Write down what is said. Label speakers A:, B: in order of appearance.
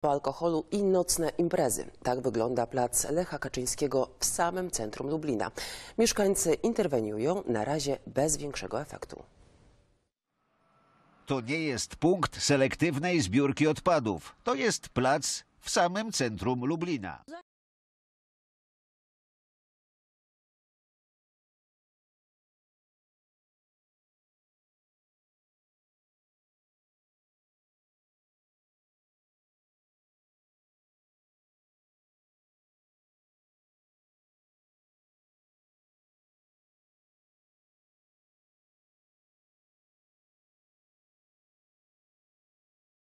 A: po alkoholu i nocne imprezy. Tak wygląda plac Lecha Kaczyńskiego w samym centrum Lublina. Mieszkańcy interweniują na razie bez większego efektu.
B: To nie jest punkt selektywnej zbiórki odpadów. To jest plac w samym centrum Lublina.